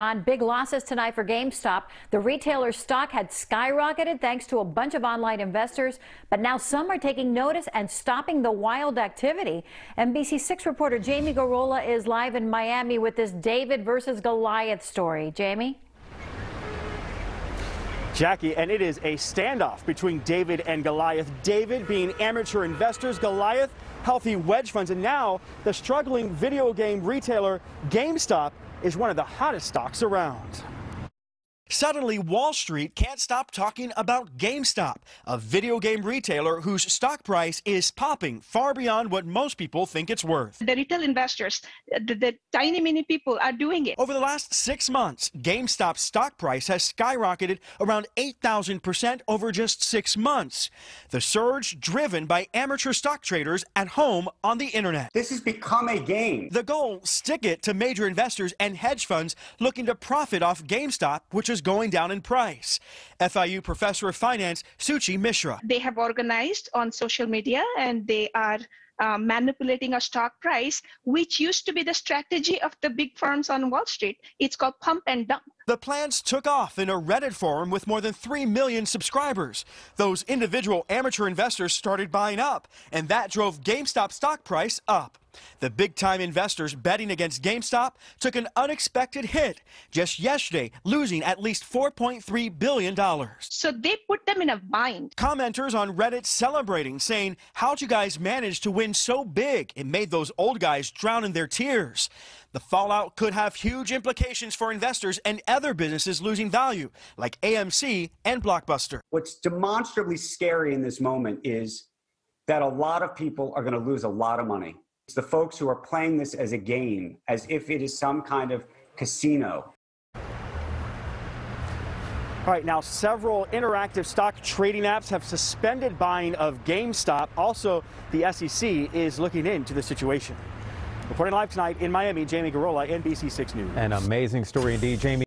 On big losses tonight for GameStop, the retailer's stock had skyrocketed thanks to a bunch of online investors, but now some are taking notice and stopping the wild activity. NBC6 reporter Jamie Garola is live in Miami with this David versus Goliath story. Jamie? Jackie, and it is a standoff between David and Goliath. David being amateur investors, Goliath healthy wedge funds, and now the struggling video game retailer GameStop is one of the hottest stocks around. Suddenly, Wall Street can't stop talking about GameStop, a video game retailer whose stock price is popping far beyond what most people think it's worth. The retail investors, the, the tiny, mini people are doing it. Over the last six months, GameStop's stock price has skyrocketed around 8,000% over just six months. The surge driven by amateur stock traders at home on the internet. This has become a game. The goal, stick it to major investors and hedge funds looking to profit off GameStop, which is is going down in price. FIU professor of finance, Suchi Mishra. They have organized on social media and they are uh, manipulating a stock price, which used to be the strategy of the big firms on Wall Street. It's called pump and dump. The plans took off in a Reddit forum with more than 3 million subscribers. Those individual amateur investors started buying up, and that drove GameStop stock price up. The big time investors betting against GameStop took an unexpected hit just yesterday, losing at least $4.3 billion. So they put them in a bind. Commenters on Reddit celebrating, saying, How'd you guys manage to win? been so big, it made those old guys drown in their tears. The fallout could have huge implications for investors and other businesses losing value, like AMC and Blockbuster. What's demonstrably scary in this moment is that a lot of people are going to lose a lot of money. It's the folks who are playing this as a game, as if it is some kind of casino. All right, now several interactive stock trading apps have suspended buying of GameStop. Also, the SEC is looking into the situation. Reporting live tonight in Miami, Jamie Garola, NBC6 News. An amazing story indeed, Jamie.